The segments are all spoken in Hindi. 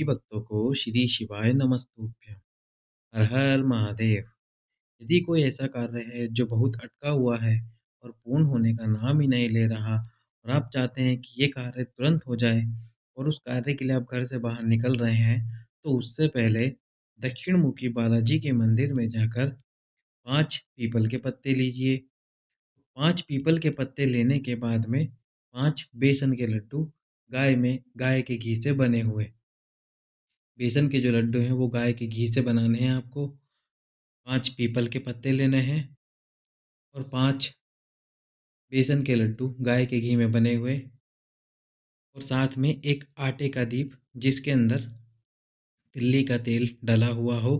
सभी भक्तों को श्री शिवाय नमस्तुभ्य हर हर महादेव यदि कोई ऐसा कार्य है जो बहुत अटका हुआ है और पूर्ण होने का नाम ही नहीं ले रहा और आप चाहते हैं कि ये कार्य तुरंत हो जाए और उस कार्य के लिए आप घर से बाहर निकल रहे हैं तो उससे पहले दक्षिण मुखी बालाजी के मंदिर में जाकर पांच पीपल के पत्ते लीजिए पांच पीपल के पत्ते लेने के बाद में पांच बेसन के लड्डू गाय में गाय के घी से बने हुए बेसन के जो लड्डू हैं वो गाय के घी से बनाने हैं आपको पांच पीपल के पत्ते लेने हैं और पांच बेसन के लड्डू गाय के घी में बने हुए और साथ में एक आटे का दीप जिसके अंदर तिल्ली का तेल डला हुआ हो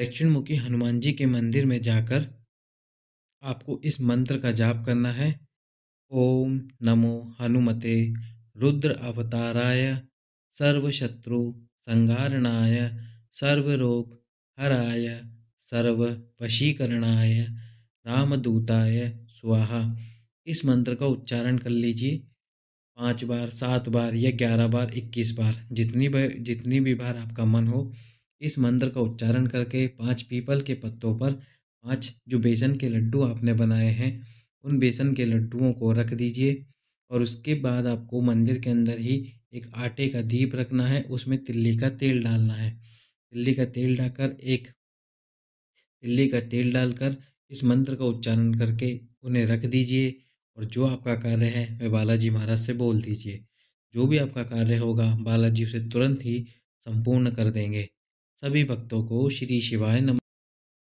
दक्षिणमुखी हनुमान जी के मंदिर में जाकर आपको इस मंत्र का जाप करना है ओम नमो हनुमते रुद्र अवताराय सर्वशत्रु संगारणाय सर्वरोग हराय सर्व वशीकरणाय रामदूताय स्वाहा इस मंत्र का उच्चारण कर लीजिए पाँच बार सात बार या ग्यारह बार इक्कीस बार जितनी भी जितनी भी बार आपका मन हो इस मंत्र का उच्चारण करके पांच पीपल के पत्तों पर पांच जो बेसन के लड्डू आपने बनाए हैं उन बेसन के लड्डुओं को रख दीजिए और उसके बाद आपको मंदिर के अंदर ही एक आटे का दीप रखना है उसमें तिल्ली का तेल डालना है तिल्ली का तेल डालकर एक तिल्ली का तेल डालकर इस मंत्र का उच्चारण करके उन्हें रख दीजिए और जो आपका कार्य है वह बालाजी महाराज से बोल दीजिए जो भी आपका कार्य होगा बालाजी उसे तुरंत ही संपूर्ण कर देंगे सभी भक्तों को श्री शिवाय नम